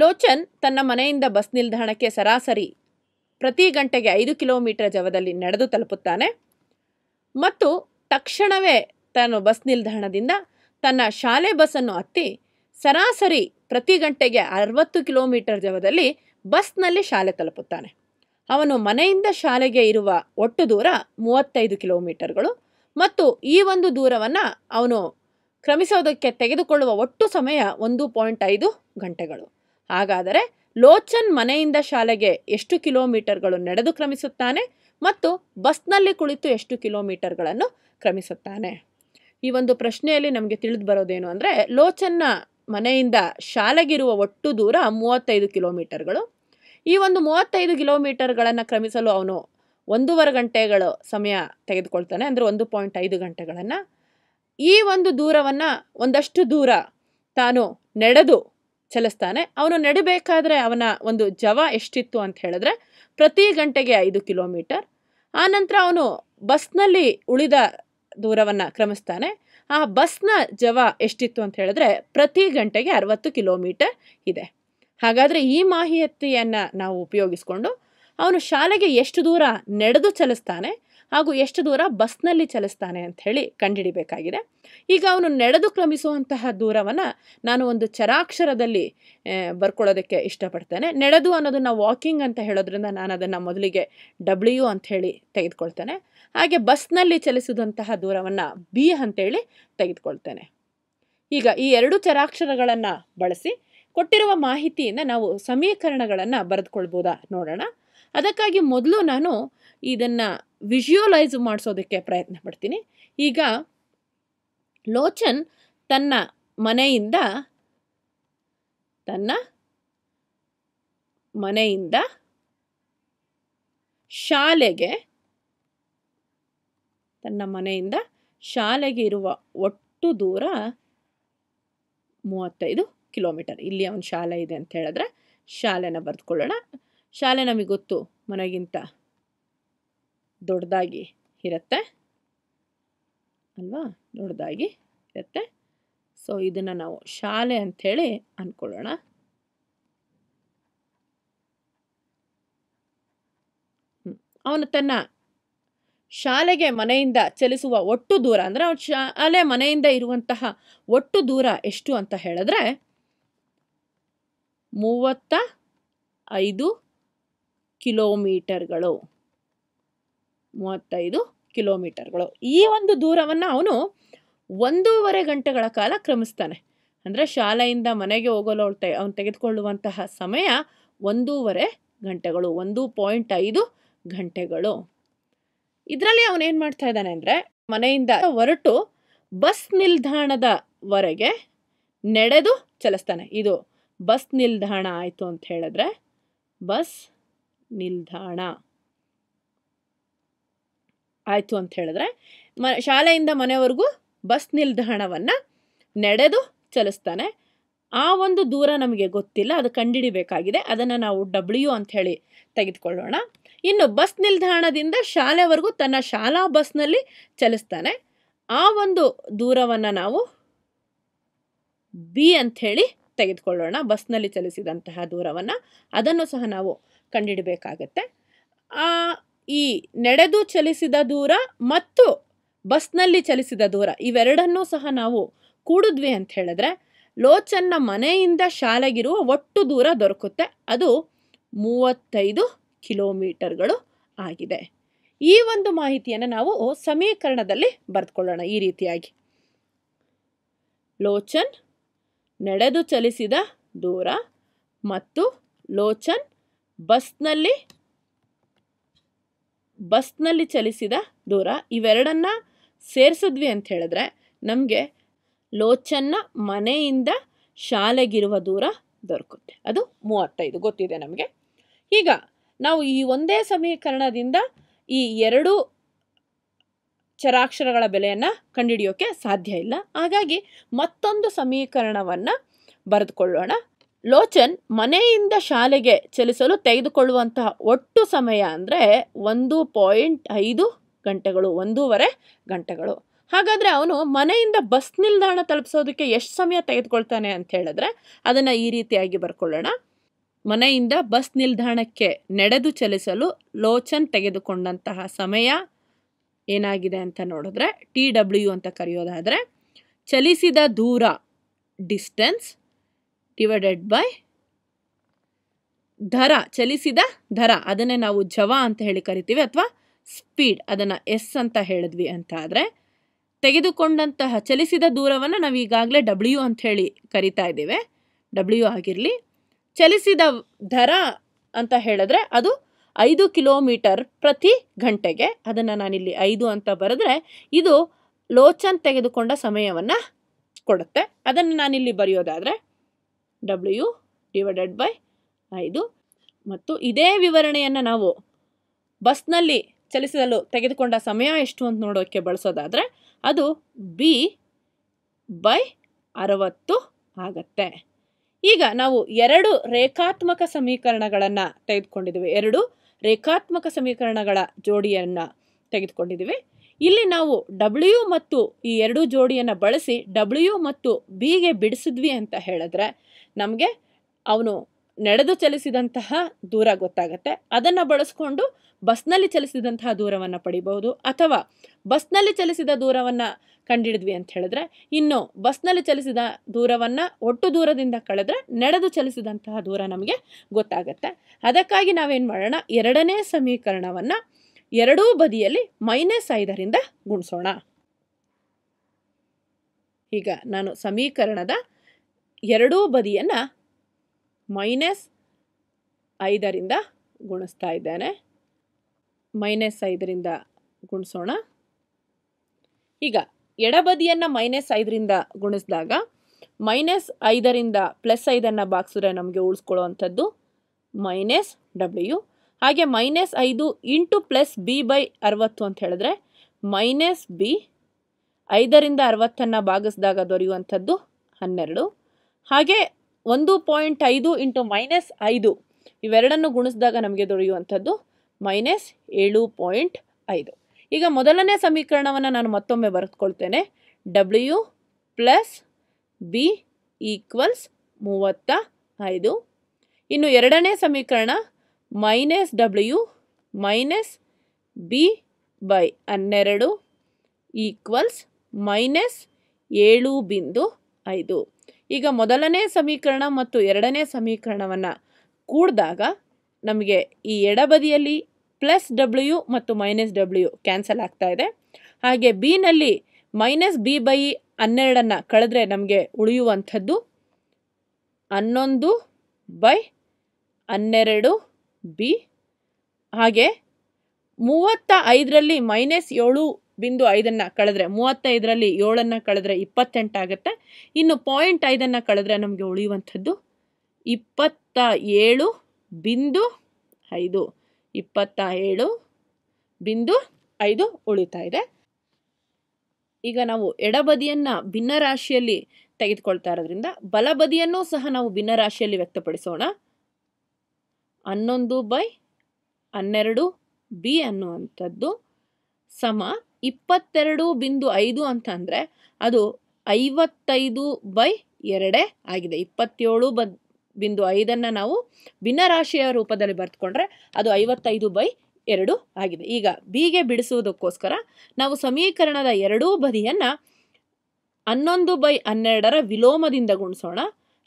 ಲೋಚನ್ ತನ್ನ ಮನೆಯಿಂದ ಬಸ್ ನಿಲ್ದಾಣಕ್ಕೆ ಸರಾಸರಿ ಪ್ರತಿ ಗಂಟೆಗೆ ಐದು ಕಿಲೋಮೀಟರ್ ಜವದಲ್ಲಿ ನಡೆದು ತಲುಪುತ್ತಾನೆ ಮತ್ತು ತಕ್ಷಣವೇ ತಾನು ಬಸ್ ನಿಲ್ದಾಣದಿಂದ ತನ್ನ ಶಾಲೆ ಬಸ್ಸನ್ನು ಹತ್ತಿ ಸರಾಸರಿ ಪ್ರತಿ ಗಂಟೆಗೆ ಅರವತ್ತು ಕಿಲೋಮೀಟರ್ ಜವದಲ್ಲಿ ಬಸ್ನಲ್ಲಿ ಶಾಲೆ ತಲುಪುತ್ತಾನೆ ಅವನು ಮನೆಯಿಂದ ಶಾಲೆಗೆ ಇರುವ ಒಟ್ಟು ದೂರ ಮೂವತ್ತೈದು ಕಿಲೋಮೀಟರ್ಗಳು ಮತ್ತು ಈ ಒಂದು ದೂರವನ್ನು ಅವನು ಕ್ರಮಿಸೋದಕ್ಕೆ ತೆಗೆದುಕೊಳ್ಳುವ ಒಟ್ಟು ಸಮಯ ಒಂದು ಪಾಯಿಂಟ್ ಐದು ಗಂಟೆಗಳು ಹಾಗಾದರೆ ಲೋಚನ್ ಮನೆಯಿಂದ ಶಾಲೆಗೆ ಎಷ್ಟು ಕಿಲೋಮೀಟರ್ಗಳು ನಡೆದು ಕ್ರಮಿಸುತ್ತಾನೆ ಮತ್ತು ಬಸ್ನಲ್ಲಿ ಕುಳಿತು ಎಷ್ಟು ಕಿಲೋಮೀಟರ್ಗಳನ್ನು ಕ್ರಮಿಸುತ್ತಾನೆ ಈ ಒಂದು ಪ್ರಶ್ನೆಯಲ್ಲಿ ನಮಗೆ ತಿಳಿದು ಬರೋದೇನು ಅಂದರೆ ಲೋಚನ್ನ ಮನೆಯಿಂದ ಶಾಲೆಗಿರುವ ಒಟ್ಟು ದೂರ ಮೂವತ್ತೈದು ಕಿಲೋಮೀಟರ್ಗಳು ಈ ಒಂದು ಮೂವತ್ತೈದು ಕಿಲೋಮೀಟರ್ಗಳನ್ನು ಕ್ರಮಿಸಲು ಅವನು ಒಂದೂವರೆ ಗಂಟೆಗಳು ಸಮಯ ತೆಗೆದುಕೊಳ್ತಾನೆ ಅಂದರೆ ಒಂದು ಪಾಯಿಂಟ್ ಐದು ಗಂಟೆಗಳನ್ನು ಈ ಒಂದು ದೂರವನ್ನು ಒಂದಷ್ಟು ದೂರ ತಾನು ನಡೆದು ಚಲಿಸ್ತಾನೆ ಅವನು ನಡಿಬೇಕಾದ್ರೆ ಅವನ ಒಂದು ಜವ ಎಷ್ಟಿತ್ತು ಅಂತ ಹೇಳಿದ್ರೆ ಪ್ರತಿ ಗಂಟೆಗೆ ಐದು ಕಿಲೋಮೀಟರ್ ಆನಂತರ ಅವನು ಬಸ್ನಲ್ಲಿ ಉಳಿದ ದೂರವನ್ನು ಕ್ರಮಿಸ್ತಾನೆ ಆ ಬಸ್ನ ಜವ ಎಷ್ಟಿತ್ತು ಅಂತ ಹೇಳಿದ್ರೆ ಪ್ರತಿ ಗಂಟೆಗೆ ಅರವತ್ತು ಕಿಲೋಮೀಟರ್ ಇದೆ ಹಾಗಾದರೆ ಈ ಮಾಹಿತಿಯನ್ನು ನಾವು ಉಪಯೋಗಿಸ್ಕೊಂಡು ಅವನು ಶಾಲೆಗೆ ಎಷ್ಟು ದೂರ ನಡೆದು ಚಲಿಸ್ತಾನೆ ಹಾಗೂ ಎಷ್ಟು ದೂರ ಬಸ್ನಲ್ಲಿ ಚಲಿಸ್ತಾನೆ ಹೇಳಿ ಕಂಡುಹಿಡಿಬೇಕಾಗಿದೆ ಈಗ ಅವನು ನಡೆದು ಕ್ರಮಿಸುವಂತಹ ದೂರವನ್ನು ನಾನು ಒಂದು ಚರಾಕ್ಷರದಲ್ಲಿ ಬರ್ಕೊಳ್ಳೋದಕ್ಕೆ ಇಷ್ಟಪಡ್ತೇನೆ ನಡೆದು ಅನ್ನೋದನ್ನು ವಾಕಿಂಗ್ ಅಂತ ಹೇಳೋದ್ರಿಂದ ನಾನು ಅದನ್ನು ಮೊದಲಿಗೆ ಡಬ್ಲ್ಯೂ ಅಂಥೇಳಿ ತೆಗೆದುಕೊಳ್ತೇನೆ ಹಾಗೆ ಬಸ್ನಲ್ಲಿ ಚಲಿಸಿದಂತಹ ದೂರವನ್ನು ಬಿ ಅಂತೇಳಿ ತೆಗೆದುಕೊಳ್ತೇನೆ ಈಗ ಈ ಎರಡು ಚರಾಕ್ಷರಗಳನ್ನು ಬಳಸಿ ಕೊಟ್ಟಿರುವ ಮಾಹಿತಿಯಿಂದ ನಾವು ಸಮೀಕರಣಗಳನ್ನು ಬರೆದುಕೊಳ್ಬೋದಾ ನೋಡೋಣ ಅದಕ್ಕಾಗಿ ಮೊದಲು ನಾನು ಇದನ್ನು ವಿಷುವಲೈಸ್ ಮಾಡಿಸೋದಕ್ಕೆ ಪ್ರಯತ್ನ ಪಡ್ತೀನಿ ಈಗ ಲೋಚನ್ ತನ್ನ ಮನೆಯಿಂದ ತನ್ನ ಮನೆಯಿಂದ ಶಾಲೆಗೆ ತನ್ನ ಮನೆಯಿಂದ ಶಾಲೆಗೆ ಇರುವ ಒಟ್ಟು ದೂರ ಮೂವತ್ತೈದು ಕಿಲೋಮೀಟರ್ ಇಲ್ಲಿ ಅವನ ಶಾಲೆ ಇದೆ ಅಂತ ಹೇಳಿದ್ರೆ ಶಾಲೆನ ಬರೆದುಕೊಳ್ಳೋಣ ಶಾಲೆ ನಮಗೆ ಗೊತ್ತು ಮನೆಗಿಂತ ದೊಡ್ಡದಾಗಿ ಇರತ್ತೆ ಅಲ್ವಾ ದೊಡ್ಡದಾಗಿ ಇರುತ್ತೆ ಸೊ ಇದನ್ನು ನಾವು ಶಾಲೆ ಅಂಥೇಳಿ ಅಂದ್ಕೊಳ್ಳೋಣ ಅವನು ತನ್ನ ಶಾಲೆಗೆ ಮನೆಯಿಂದ ಚಲಿಸುವ ಒಟ್ಟು ದೂರ ಅಂದರೆ ಅವನು ಶಾಲೆ ಮನೆಯಿಂದ ಇರುವಂತಹ ಒಟ್ಟು ದೂರ ಎಷ್ಟು ಅಂತ ಹೇಳಿದ್ರೆ ಮೂವತ್ತ ಐದು ಕಿಲೋಮೀಟರ್ಗಳು ಮೂವತ್ತೈದು ಕಿಲೋಮೀಟರ್ಗಳು ಈ ಒಂದು ದೂರವನ್ನು ಅವನು ಒಂದೂವರೆ ಗಂಟೆಗಳ ಕಾಲ ಕ್ರಮಿಸ್ತಾನೆ ಅಂದರೆ ಶಾಲೆಯಿಂದ ಮನೆಗೆ ಹೋಗಲು ಅವಳು ಅವನು ತೆಗೆದುಕೊಳ್ಳುವಂತಹ ಸಮಯ ಒಂದೂವರೆ ಗಂಟೆಗಳು ಒಂದು ಪಾಯಿಂಟ್ ಐದು ಗಂಟೆಗಳು ಇದರಲ್ಲಿ ಅವನೇನು ಮಾಡ್ತಾ ಇದ್ದಾನೆ ಅಂದರೆ ಮನೆಯಿಂದ ಹೊರಟು ಬಸ್ ನಿಲ್ದಾಣದವರೆಗೆ ನಡೆದು ಚಲಿಸ್ತಾನೆ ಇದು ಬಸ್ ನಿಲ್ದಾಣ ಆಯಿತು ಅಂತ ಹೇಳಿದ್ರೆ ಬಸ್ ನಿಲ್ದಾಣ ಆಯಿತು ಅಂತ ಹೇಳಿದ್ರೆ ಮ ಶಾಲೆಯಿಂದ ಮನೆವರೆಗೂ ಬಸ್ ನಿಲ್ದಾಣವನ್ನು ನಡೆದು ಚಲಿಸ್ತಾನೆ ಆ ಒಂದು ದೂರ ನಮಗೆ ಗೊತ್ತಿಲ್ಲ ಅದು ಕಂಡುಹಿಡಿಬೇಕಾಗಿದೆ ಅದನ್ನು ನಾವು ಡಬ್ಲ್ಯೂ ಅಂತ ಹೇಳಿ ತೆಗೆದುಕೊಳ್ಳೋಣ ಇನ್ನು ಬಸ್ ನಿಲ್ದಾಣದಿಂದ ಶಾಲೆವರೆಗೂ ತನ್ನ ಶಾಲಾ ಬಸ್ನಲ್ಲಿ ಚಲಿಸ್ತಾನೆ ಆ ಒಂದು ದೂರವನ್ನು ನಾವು ಬಿ ಅಂಥೇಳಿ ತೆಗೆದುಕೊಳ್ಳೋಣ ಬಸ್ನಲ್ಲಿ ಚಲಿಸಿದಂತಹ ದೂರವನ್ನು ಅದನ್ನು ಸಹ ನಾವು ಕಂಡಿಡಬೇಕಾಗತ್ತೆ ಈ ನಡೆದು ಚಲಿಸಿದ ದೂರ ಮತ್ತು ಬಸ್ನಲ್ಲಿ ಚಲಿಸಿದ ದೂರ ಇವೆರಡನ್ನೂ ಸಹ ನಾವು ಕೂಡಿದ್ವಿ ಅಂತ ಹೇಳಿದ್ರೆ ಲೋಚನ್ನ ಮನೆಯಿಂದ ಶಾಲೆಗಿರುವ ಒಟ್ಟು ದೂರ ದೊರಕುತ್ತೆ ಅದು ಮೂವತ್ತೈದು ಕಿಲೋಮೀಟರ್ಗಳು ಆಗಿದೆ ಈ ಒಂದು ಮಾಹಿತಿಯನ್ನು ನಾವು ಸಮೀಕರಣದಲ್ಲಿ ಬರೆದುಕೊಳ್ಳೋಣ ಈ ರೀತಿಯಾಗಿ ಲೋಚನ್ ನಡೆದು ಚಲಿಸಿದ ದೂರ ಮತ್ತು ಲೋಚನ್ ಬಸ್ನಲ್ಲಿ ಬಸ್ನಲ್ಲಿ ಚಲಿಸಿದ ದೂರ ಇವೆರಡನ್ನ ಸೇರಿಸಿದ್ವಿ ಅಂತ ಹೇಳಿದ್ರೆ ನಮಗೆ ಲೋಚನ್ನ ಮನೆಯಿಂದ ಶಾಲೆಗಿರುವ ದೂರ ದೊರಕುತ್ತೆ ಅದು ಮೂವತ್ತೈದು ಗೊತ್ತಿದೆ ನಮಗೆ ಈಗ ನಾವು ಈ ಒಂದೇ ಸಮೀಕರಣದಿಂದ ಈ ಎರಡು ಚರಾಕ್ಷರಗಳ ಬೆಲೆಯನ್ನು ಕಂಡುಹಿಡಿಯೋಕ್ಕೆ ಸಾಧ್ಯ ಇಲ್ಲ ಹಾಗಾಗಿ ಮತ್ತೊಂದು ಸಮೀಕರಣವನ್ನು ಬರೆದುಕೊಳ್ಳೋಣ ಲೋಚನ್ ಮನೆಯಿಂದ ಶಾಲೆಗೆ ಚಲಿಸಲು ತೆಗೆದುಕೊಳ್ಳುವಂತಹ ಒಟ್ಟು ಸಮಯ ಅಂದರೆ ಒಂದು ಪಾಯಿಂಟ್ ಐದು ಗಂಟೆಗಳು ಒಂದೂವರೆ ಗಂಟೆಗಳು ಹಾಗಾದರೆ ಅವನು ಮನೆಯಿಂದ ಬಸ್ ನಿಲ್ದಾಣ ತಲುಪಿಸೋದಕ್ಕೆ ಎಷ್ಟು ಸಮಯ ತೆಗೆದುಕೊಳ್ತಾನೆ ಅಂತ ಹೇಳಿದ್ರೆ ಅದನ್ನು ಈ ರೀತಿಯಾಗಿ ಬರ್ಕೊಳ್ಳೋಣ ಮನೆಯಿಂದ ಬಸ್ ನಿಲ್ದಾಣಕ್ಕೆ ನಡೆದು ಚಲಿಸಲು ಲೋಚನ್ ತೆಗೆದುಕೊಂಡಂತಹ ಸಮಯ ಏನಾಗಿದೆ ಅಂತ ನೋಡಿದ್ರೆ ಟಿ ಡಬ್ಲ್ಯೂ ಅಂತ ಕರೆಯೋದಾದರೆ ಚಲಿಸಿದ ದೂರ ಡಿಸ್ಟೆನ್ಸ್ ಡಿವೈಡೆಡ್ ಬೈ ದರ ಚಲಿಸಿದ ದರ ಅದನ್ನೇ ನಾವು ಜವ ಅಂತ ಹೇಳಿ ಕರಿತೀವಿ ಅಥವಾ ಸ್ಪೀಡ್ ಅದನ್ನು ಎಸ್ ಅಂತ ಹೇಳಿದ್ವಿ ಅಂತ ಆದರೆ ತೆಗೆದುಕೊಂಡಂತಹ ಚಲಿಸಿದ ದೂರವನ್ನು ನಾವು ಈಗಾಗಲೇ ಡಬ್ಲ್ಯೂ ಅಂತ ಹೇಳಿ ಕರಿತಾ ಇದ್ದೀವಿ ಡಬ್ಲ್ಯೂ ಆಗಿರಲಿ ಚಲಿಸಿದ ದರ ಅಂತ ಹೇಳಿದ್ರೆ ಅದು ಐದು ಕಿಲೋಮೀಟರ್ ಪ್ರತಿ ಗಂಟೆಗೆ ಅದನ್ನು ನಾನಿಲ್ಲಿ ಐದು ಅಂತ ಬರೆದ್ರೆ ಇದು ಲೋಚನ್ ತೆಗೆದುಕೊಂಡ ಸಮಯವನ್ನು ಕೊಡುತ್ತೆ ಅದನ್ನು ನಾನಿಲ್ಲಿ ಬರೆಯೋದಾದರೆ ಡಬ್ಲ್ಯೂ ಡಿವೈಡೆಡ್ ಬೈ ಐದು ಮತ್ತು ಇದೇ ವಿವರಣೆಯನ್ನು ನಾವು ಬಸ್ನಲ್ಲಿ ಚಲಿಸಲು ತೆಗೆದುಕೊಂಡ ಸಮಯ ಎಷ್ಟು ಅಂತ ನೋಡೋಕ್ಕೆ ಬಳಸೋದಾದರೆ ಅದು ಬಿ ಬೈ ಅರವತ್ತು ಆಗತ್ತೆ ಈಗ ನಾವು ಎರಡು ರೇಖಾತ್ಮಕ ಸಮೀಕರಣಗಳನ್ನು ತೆಗೆದುಕೊಂಡಿದ್ದೀವಿ ಎರಡು ರೇಖಾತ್ಮಕ ಸಮೀಕರಣಗಳ ಜೋಡಿಯನ್ನು ತೆಗೆದುಕೊಂಡಿದ್ದೀವಿ ಇಲ್ಲಿ ನಾವು ಡಬ್ಲ್ಯೂ ಮತ್ತು ಈ ಎರಡು ಜೋಡಿಯನ್ನು ಬಳಸಿ ಡಬ್ಲ್ಯೂ ಮತ್ತು ಬಿಗೆ ಬಿಡಿಸಿದ್ವಿ ಅಂತ ಹೇಳಿದ್ರೆ ನಮಗೆ ಅವನು ನಡೆದು ಚಲಿಸಿದಂತಹ ದೂರ ಗೊತ್ತಾಗುತ್ತೆ ಅದನ್ನು ಬಳಸ್ಕೊಂಡು ಬಸ್ನಲ್ಲಿ ಚಲಿಸಿದಂತಹ ದೂರವನ್ನು ಪಡಿಬಹುದು ಅಥವಾ ಬಸ್ನಲ್ಲಿ ಚಲಿಸಿದ ದೂರವನ್ನು ಕಂಡಿಡಿದ್ವಿ ಅಂತ ಹೇಳಿದ್ರೆ ಇನ್ನು ಬಸ್ನಲ್ಲಿ ಚಲಿಸಿದ ದೂರವನ್ನು ಒಟ್ಟು ದೂರದಿಂದ ಕಳೆದ್ರೆ ನಡೆದು ಚಲಿಸಿದಂತಹ ದೂರ ನಮಗೆ ಗೊತ್ತಾಗುತ್ತೆ ಅದಕ್ಕಾಗಿ ನಾವೇನು ಮಾಡೋಣ ಎರಡನೇ ಸಮೀಕರಣವನ್ನು ಎರಡೂ ಬದಿಯಲ್ಲಿ ಮೈನಸ್ ಐದರಿಂದ ಗುಣಿಸೋಣ ಈಗ ನಾನು ಸಮೀಕರಣದ ಎರಡೂ ಬದಿಯನ್ನು ಮೈನಸ್ ಐದರಿಂದ ಗುಣಿಸ್ತಾ ಇದ್ದೇನೆ ಮೈನಸ್ ಐದರಿಂದ ಗುಣಿಸೋಣ ಈಗ ಎಡಬದಿಯನ್ನು ಮೈನಸ್ ಐದರಿಂದ ಗುಣಿಸಿದಾಗ ಮೈನಸ್ ಐದರಿಂದ ಪ್ಲಸ್ ಐದನ್ನು ಬಾಕ್ಸಿದ್ರೆ ನಮಗೆ ಉಳಿಸ್ಕೊಳ್ಳೋ ಮೈನಸ್ ಡಬ್ಲ್ಯೂ ಹಾಗೆ ಮೈನಸ್ ಐದು ಇಂಟು ಪ್ಲಸ್ ಬಿ ಬೈ ಅರವತ್ತು ಅಂತ ಹೇಳಿದ್ರೆ ಮೈನಸ್ ಬಿ ಐದರಿಂದ ಅರವತ್ತನ್ನು ಭಾಗಿಸಿದಾಗ ದೊರೆಯುವಂಥದ್ದು ಹನ್ನೆರಡು ಹಾಗೆ ಒಂದು ಪಾಯಿಂಟ್ ಐದು ಇಂಟು ಮೈನಸ್ ಐದು ಇವೆರಡನ್ನು ಗುಣಿಸಿದಾಗ ನಮಗೆ ದೊರೆಯುವಂಥದ್ದು ಮೈನಸ್ ಏಳು ಪಾಯಿಂಟ್ ಐದು ಈಗ ಮೊದಲನೇ ಸಮೀಕರಣವನ್ನು ನಾನು ಮತ್ತೊಮ್ಮೆ ಬರೆದುಕೊಳ್ತೇನೆ ಡಬ್ಲ್ಯೂ ಪ್ಲಸ್ ಬಿ ಈಕ್ವಲ್ಸ್ ಮೂವತ್ತ ಐದು ಇನ್ನು ಎರಡನೇ ಸಮೀಕರಣ minus W minus B by ಹನ್ನೆರಡು ಈಕ್ವಲ್ಸ್ ಮೈನಸ್ ಏಳು ಬಿಂದು ಐದು ಈಗ ಮೊದಲನೇ ಸಮೀಕರಣ ಮತ್ತು ಎರಡನೇ ಸಮೀಕರಣವನ್ನು ಕೂಡಿದಾಗ ನಮಗೆ ಈ ಎಡಬದಿಯಲ್ಲಿ ಪ್ಲಸ್ ಡಬ್ಲ್ಯೂ ಮತ್ತು ಮೈನಸ್ ಡಬ್ಲ್ಯೂ ಕ್ಯಾನ್ಸಲ್ ಆಗ್ತಾ ಇದೆ ಹಾಗೆ ಬಿನಲ್ಲಿ ಮೈನಸ್ ಬಿ ಬೈ ಹನ್ನೆರಡನ್ನು ಕಳೆದ್ರೆ ನಮಗೆ ಉಳಿಯುವಂಥದ್ದು ಹನ್ನೊಂದು ಬೈ ಹನ್ನೆರಡು ಬಿ ಹಾಗೆ ಮೂವತ್ತ ಐದರಲ್ಲಿ ಮೈನಸ್ ಏಳು ಬಿಂದು ಐದನ್ನು ಕಳೆದ್ರೆ ಮೂವತ್ತೈದರಲ್ಲಿ ಏಳನ್ನು ಕಳೆದ್ರೆ ಇಪ್ಪತ್ತೆಂಟಾಗುತ್ತೆ ಇನ್ನು ಪಾಯಿಂಟ್ ಐದನ್ನು ಕಳೆದ್ರೆ ನಮಗೆ ಉಳಿಯುವಂಥದ್ದು ಇಪ್ಪತ್ತ ಏಳು ಬಿಂದು ಐದು ಇಪ್ಪತ್ತ ಏಳು ಬಿಂದು ಐದು ಉಳಿತಾ ಇದೆ ಈಗ ನಾವು ಎಡಬದಿಯನ್ನು ಭಿನ್ನರಾಶಿಯಲ್ಲಿ ತೆಗೆದುಕೊಳ್ತಾ ಇರೋದ್ರಿಂದ ಬಲಬದಿಯನ್ನು ಸಹ ನಾವು ಭಿನ್ನರಾಶಿಯಲ್ಲಿ ವ್ಯಕ್ತಪಡಿಸೋಣ ಹನ್ನೊಂದು ಬೈ ಹನ್ನೆರಡು ಬಿ ಅನ್ನುವಂಥದ್ದು ಸಮ ಇಪ್ಪತ್ತೆರಡು ಬಿಂದು ಐದು ಅಂತ ಅಂದರೆ ಅದು ಐವತ್ತೈದು ಬೈ ಎರಡೇ ಆಗಿದೆ ಇಪ್ಪತ್ತೇಳು ಬ ಬಿಂದು ಐದನ್ನು ನಾವು ಭಿನ್ನರಾಶಿಯ ರೂಪದಲ್ಲಿ ಬರೆದುಕೊಂಡ್ರೆ ಅದು ಐವತ್ತೈದು ಬೈ ಎರಡು ಆಗಿದೆ ಈಗ ಬಿಗೆ ಬಿಡಿಸುವುದಕ್ಕೋಸ್ಕರ ನಾವು ಸಮೀಕರಣದ ಎರಡೂ ಬದಿಯನ್ನು ಹನ್ನೊಂದು ಬೈ ಹನ್ನೆರಡರ ವಿಲೋಮದಿಂದ ಗುಣಿಸೋಣ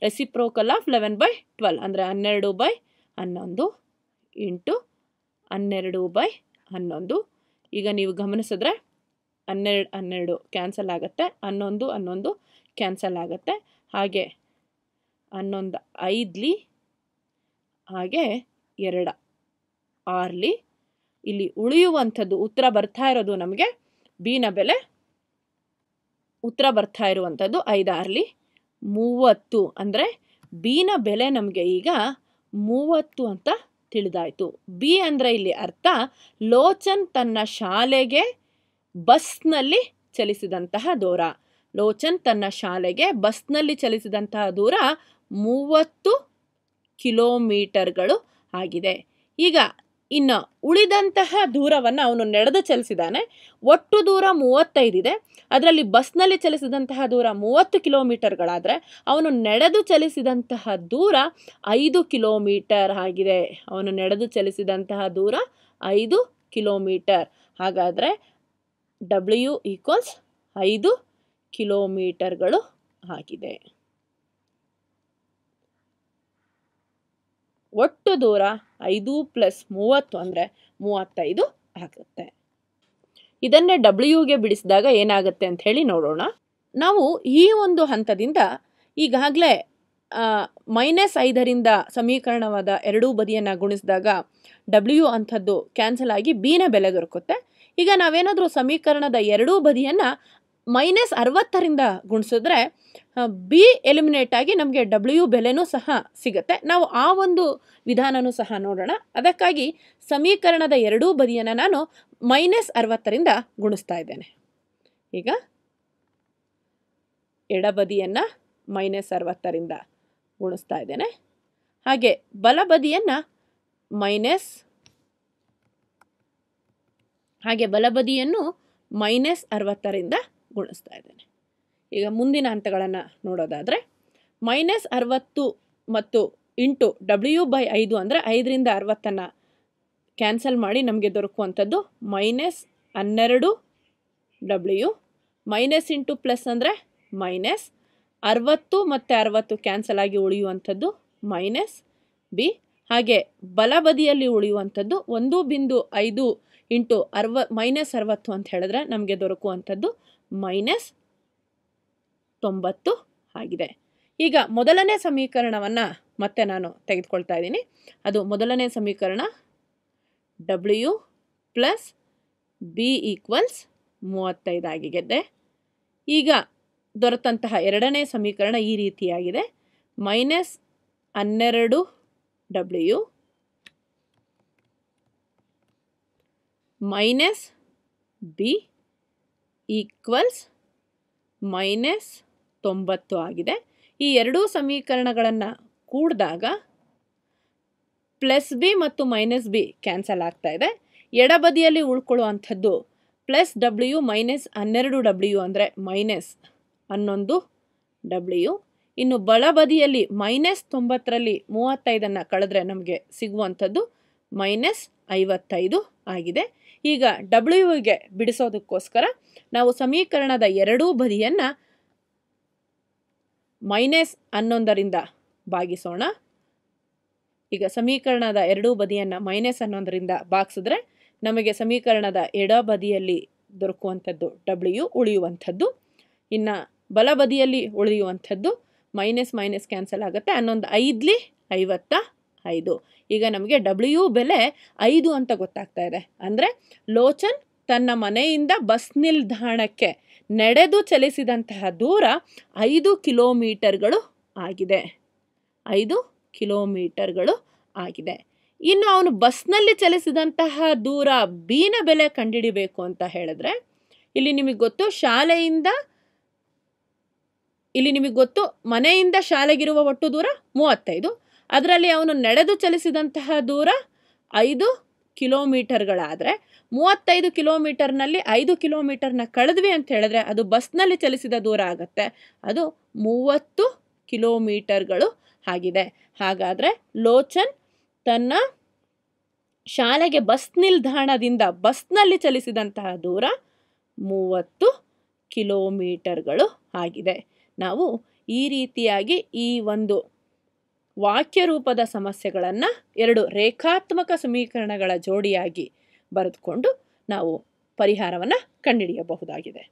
reciprocal of eleven by twelve ಅಂದರೆ ಹನ್ನೆರಡು ಬೈ ಹನ್ನೊಂದು ಇಂಟು ಹನ್ನೆರಡು ಬೈ ಹನ್ನೊಂದು ಈಗ ನೀವು ಗಮನಿಸಿದ್ರೆ ಹನ್ನೆರಡು ಹನ್ನೆರಡು ಕ್ಯಾನ್ಸಲ್ ಆಗುತ್ತೆ ಹನ್ನೊಂದು ಹನ್ನೊಂದು ಕ್ಯಾನ್ಸಲ್ ಆಗುತ್ತೆ ಹಾಗೆ ಹನ್ನೊಂದು ಐದಲಿ ಹಾಗೆ ಎರಡು ಆರ್ಲಿ ಇಲ್ಲಿ ಉಳಿಯುವಂಥದ್ದು ಉತ್ತರ ಬರ್ತಾ ಇರೋದು ನಮಗೆ ಬೀನ ಬೆಲೆ ಉತ್ತರ ಬರ್ತಾ ಇರುವಂಥದ್ದು ಐದಾರ್ಲಿ ಮೂವತ್ತು ಅಂದರೆ ಬೀನ ಬೆಲೆ ನಮಗೆ ಈಗ ಮೂವತ್ತು ಅಂತ ತಿಳಿದಾಯಿತು ಬಿ ಅಂದರೆ ಇಲ್ಲಿ ಅರ್ಥ ಲೋಚನ್ ತನ್ನ ಶಾಲೆಗೆ ಬಸ್ನಲ್ಲಿ ಚಲಿಸಿದಂತಹ ದೂರ ಲೋಚನ್ ತನ್ನ ಶಾಲೆಗೆ ಬಸ್ನಲ್ಲಿ ಚಲಿಸಿದಂತಹ ದೂರ ಮೂವತ್ತು ಕಿಲೋಮೀಟರ್ಗಳು ಆಗಿದೆ ಈಗ ಇನ್ನು ಉಳಿದಂತಹ ದೂರವನ್ನು ಅವನು ನಡೆದು ಚಲಿಸಿದ್ದಾನೆ ಒಟ್ಟು ದೂರ ಮೂವತ್ತೈದಿದೆ ಅದರಲ್ಲಿ ಬಸ್ನಲ್ಲಿ ಚಲಿಸಿದಂತಹ ದೂರ ಮೂವತ್ತು ಕಿಲೋಮೀಟರ್ಗಳಾದರೆ ಅವನು ನಡೆದು ಚಲಿಸಿದಂತಹ ದೂರ ಐದು ಕಿಲೋಮೀಟರ್ ಆಗಿದೆ ಅವನು ನಡೆದು ಚಲಿಸಿದಂತಹ ದೂರ ಐದು ಕಿಲೋಮೀಟರ್ ಹಾಗಾದರೆ ಡಬ್ಲ್ಯೂ ಈಕ್ವಲ್ಸ್ ಐದು ಕಿಲೋಮೀಟರ್ಗಳು ಆಗಿದೆ ಒಟ್ಟು ದೂರ ಐದು ಪ್ಲಸ್ ಮೂವತ್ತು ಅಂದರೆ ಮೂವತ್ತೈದು ಆಗುತ್ತೆ ಇದನ್ನೇ ಡಬ್ಲ್ಯೂಗೆ ಬಿಡಿಸಿದಾಗ ಏನಾಗುತ್ತೆ ಅಂತ ಹೇಳಿ ನೋಡೋಣ ನಾವು ಈ ಒಂದು ಹಂತದಿಂದ ಈಗಾಗಲೇ ಮೈನಸ್ ಐದರಿಂದ ಸಮೀಕರಣವಾದ ಎರಡೂ ಬದಿಯನ್ನು ಗುಣಿಸಿದಾಗ ಡಬ್ಲ್ಯೂ ಅಂಥದ್ದು ಕ್ಯಾನ್ಸಲ್ ಆಗಿ ಬಿನ ಬೆಲೆ ದೊರಕುತ್ತೆ ಈಗ ನಾವೇನಾದರೂ ಸಮೀಕರಣದ ಎರಡೂ ಬದಿಯನ್ನು ಮೈನಸ್ ಅರವತ್ತರಿಂದ ಗುಣಿಸಿದ್ರೆ ಬಿ ಎಲಿಮಿನೇಟ್ ಆಗಿ ನಮಗೆ ಡಬ್ಲ್ಯೂ ಬೆಲೆನೂ ಸಹ ಸಿಗುತ್ತೆ ನಾವು ಆ ಒಂದು ವಿಧಾನವೂ ಸಹ ನೋಡೋಣ ಅದಕ್ಕಾಗಿ ಸಮೀಕರಣದ ಎರಡೂ ಬದಿಯನ್ನು ನಾನು ಮೈನಸ್ ಅರವತ್ತರಿಂದ ಗುಣಿಸ್ತಾ ಇದ್ದೇನೆ ಈಗ ಎಡಬದಿಯನ್ನು ಮೈನಸ್ ಅರವತ್ತರಿಂದ ಗುಣಿಸ್ತಾ ಇದ್ದೇನೆ ಹಾಗೆ ಬಲಬದಿಯನ್ನು ಮೈನಸ್ ಹಾಗೆ ಬಲಬದಿಯನ್ನು ಮೈನಸ್ ಅರವತ್ತರಿಂದ ಗುಣಿಸ್ತಾ ಇದ್ದೇನೆ ಈಗ ಮುಂದಿನ ಹಂತಗಳನ್ನು ನೋಡೋದಾದರೆ ಮೈನಸ್ ಅರವತ್ತು ಮತ್ತು ಇಂಟು ಡಬ್ಲ್ಯೂ ಬೈ ಐದು ಅಂದರೆ ಐದರಿಂದ ಅರವತ್ತನ್ನು ಕ್ಯಾನ್ಸಲ್ ಮಾಡಿ ನಮಗೆ ದೊರಕುವಂಥದ್ದು ಮೈನಸ್ ಹನ್ನೆರಡು ಡಬ್ಲ್ಯೂ ಮೈನಸ್ ಇಂಟು ಪ್ಲಸ್ ಅಂದರೆ ಮೈನಸ್ ಅರವತ್ತು ಮತ್ತು ಅರವತ್ತು ಕ್ಯಾನ್ಸಲ್ ಆಗಿ ಉಳಿಯುವಂಥದ್ದು ಮೈನಸ್ ಬಿ ಹಾಗೆ ಬಲಬದಿಯಲ್ಲಿ ಉಳಿಯುವಂಥದ್ದು ಒಂದು ಬಿಂದು ಐದು ಇಂಟು ಅರವ ಮೈನಸ್ ಅರವತ್ತು ಅಂತ ಹೇಳಿದ್ರೆ ನಮಗೆ ದೊರಕುವಂಥದ್ದು ಮೈನಸ್ ತೊಂಬತ್ತು ಆಗಿದೆ ಈಗ ಮೊದಲನೇ ಸಮೀಕರಣವನ್ನು ಮತ್ತೆ ನಾನು ತೆಗೆದುಕೊಳ್ತಾ ಇದ್ದೀನಿ ಅದು ಮೊದಲನೇ ಸಮೀಕರಣ ಡಬ್ಲ್ಯೂ ಪ್ಲಸ್ ಬಿ ಈಕ್ವಲ್ಸ್ ಮೂವತ್ತೈದು ಆಗಿದೆ ಈಗ ದೊರೆತಂತಹ ಎರಡನೇ ಸಮೀಕರಣ ಈ ರೀತಿಯಾಗಿದೆ ಮೈನಸ್ ಹನ್ನೆರಡು W minus B equals minus ತೊಂಬತ್ತು ಆಗಿದೆ ಈ ಎರಡೂ ಸಮೀಕರಣಗಳನ್ನು ಕೂಡಿದಾಗ ಪ್ಲಸ್ ಬಿ ಮತ್ತು ಮೈನಸ್ ಬಿ ಕ್ಯಾನ್ಸಲ್ ಆಗ್ತಾ ಇದೆ ಎಡಬದಿಯಲ್ಲಿ ಉಳ್ಕೊಳ್ಳುವಂಥದ್ದು ಪ್ಲಸ್ ಡಬ್ಲ್ಯೂ ಮೈನಸ್ ಹನ್ನೆರಡು ಡಬ್ಲ್ಯೂ ಅಂದರೆ ಮೈನಸ್ ಹನ್ನೊಂದು ಡಬ್ಲ್ಯೂ ಇನ್ನು ಬಲಬದಿಯಲ್ಲಿ ಮೈನಸ್ ತೊಂಬತ್ತರಲ್ಲಿ ಮೂವತ್ತೈದನ್ನು ಕಳೆದ್ರೆ ನಮಗೆ ಸಿಗುವಂಥದ್ದು ಮೈನಸ್ ಐವತ್ತೈದು ಆಗಿದೆ ಈಗ ಡಬ್ಲ್ಯೂಗೆ ಬಿಡಿಸೋದಕ್ಕೋಸ್ಕರ ನಾವು ಸಮೀಕರಣದ ಎರಡೂ ಬದಿಯನ್ನು ಮೈನಸ್ ಹನ್ನೊಂದರಿಂದ ಭಾಗಿಸೋಣ ಈಗ ಸಮೀಕರಣದ ಎರಡೂ ಬದಿಯನ್ನು ಮೈನಸ್ ಹನ್ನೊಂದರಿಂದ ಭಾಗಿಸಿದ್ರೆ ನಮಗೆ ಸಮೀಕರಣದ ಎಡ ಬದಿಯಲ್ಲಿ ದೊರಕುವಂಥದ್ದು ಡಬ್ಲ್ಯೂ ಉಳಿಯುವಂಥದ್ದು ಇನ್ನು ಬದಿಯಲ್ಲಿ ಉಳಿಯುವಂಥದ್ದು ಮೈನಸ್ ಮೈನಸ್ ಕ್ಯಾನ್ಸಲ್ ಆಗುತ್ತೆ ಹನ್ನೊಂದು ಐದಲಿ ಐವತ್ತ ಐದು ಈಗ ನಮಗೆ ಡಬ್ಲ್ಯೂ ಬೆಲೆ ಐದು ಅಂತ ಗೊತ್ತಾಗ್ತಾ ಇದೆ ಅಂದರೆ ಲೋಚನ್ ತನ್ನ ಮನೆಯಿಂದ ಬಸ್ ನಿಲ್ದಾಣಕ್ಕೆ ನಡೆದು ಚಲಿಸಿದಂತಹ ದೂರ ಐದು ಕಿಲೋಮೀಟರ್ಗಳು ಆಗಿದೆ ಐದು ಕಿಲೋಮೀಟರ್ಗಳು ಆಗಿದೆ ಇನ್ನು ಅವನು ಬಸ್ನಲ್ಲಿ ಚಲಿಸಿದಂತಹ ದೂರ ಬೀನ ಬೆಲೆ ಕಂಡುಹಿಡಿಬೇಕು ಅಂತ ಹೇಳಿದ್ರೆ ಇಲ್ಲಿ ನಿಮಗೆ ಗೊತ್ತು ಶಾಲೆಯಿಂದ ಇಲ್ಲಿ ನಿಮಗೆ ಗೊತ್ತು ಮನೆಯಿಂದ ಶಾಲೆಗಿರುವ ಒಟ್ಟು ದೂರ ಮೂವತ್ತೈದು ಅದರಲ್ಲಿ ಅವನು ನಡೆದು ಚಲಿಸಿದಂತಹ ದೂರ ಐದು ಕಿಲೋಮೀಟರ್ಗಳಾದರೆ ಮೂವತ್ತೈದು ಕಿಲೋಮೀಟರ್ನಲ್ಲಿ ಐದು ಕಿಲೋಮೀಟರ್ನ ಕಳೆದ್ವಿ ಅಂತ ಹೇಳಿದ್ರೆ ಅದು ಬಸ್ನಲ್ಲಿ ಚಲಿಸಿದ ದೂರ ಆಗುತ್ತೆ ಅದು ಮೂವತ್ತು ಕಿಲೋಮೀಟರ್ಗಳು ಆಗಿದೆ ಹಾಗಾದರೆ ಲೋಚನ್ ತನ್ನ ಶಾಲೆಗೆ ಬಸ್ ನಿಲ್ದಾಣದಿಂದ ಬಸ್ನಲ್ಲಿ ಚಲಿಸಿದಂತಹ ದೂರ ಮೂವತ್ತು ಕಿಲೋಮೀಟರ್ಗಳು ಆಗಿದೆ ನಾವು ಈ ರೀತಿಯಾಗಿ ಈ ಒಂದು ವಾಕ್ಯರೂಪದ ಸಮಸ್ಯೆಗಳನ್ನು ಎರಡು ರೇಖಾತ್ಮಕ ಸಮೀಕರಣಗಳ ಜೋಡಿಯಾಗಿ ಬರೆದುಕೊಂಡು ನಾವು ಪರಿಹಾರವನ್ನು ಕಂಡುಹಿಡಿಯಬಹುದಾಗಿದೆ